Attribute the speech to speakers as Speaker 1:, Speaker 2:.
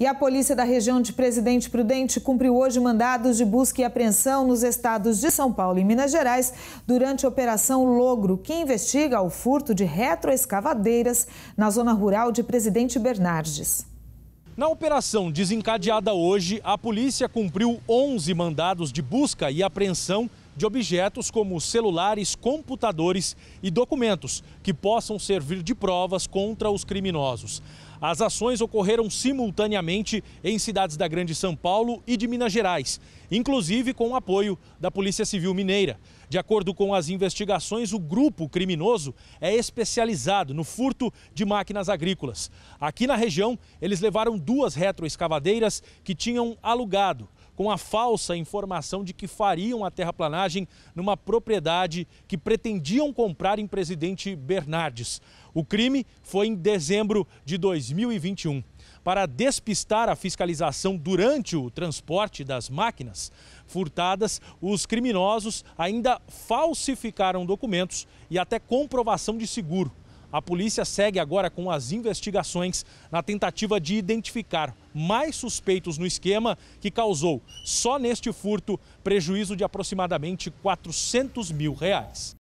Speaker 1: E a polícia da região de Presidente Prudente cumpriu hoje mandados de busca e apreensão nos estados de São Paulo e Minas Gerais durante a Operação Logro, que investiga o furto de retroescavadeiras na zona rural de Presidente Bernardes.
Speaker 2: Na operação desencadeada hoje, a polícia cumpriu 11 mandados de busca e apreensão de objetos como celulares, computadores e documentos que possam servir de provas contra os criminosos. As ações ocorreram simultaneamente em cidades da Grande São Paulo e de Minas Gerais, inclusive com o apoio da Polícia Civil Mineira. De acordo com as investigações, o grupo criminoso é especializado no furto de máquinas agrícolas. Aqui na região, eles levaram duas retroescavadeiras que tinham alugado com a falsa informação de que fariam a terraplanagem numa propriedade que pretendiam comprar em Presidente Bernardes. O crime foi em dezembro de 2021. Para despistar a fiscalização durante o transporte das máquinas furtadas, os criminosos ainda falsificaram documentos e até comprovação de seguro. A polícia segue agora com as investigações na tentativa de identificar mais suspeitos no esquema que causou, só neste furto, prejuízo de aproximadamente 400 mil reais.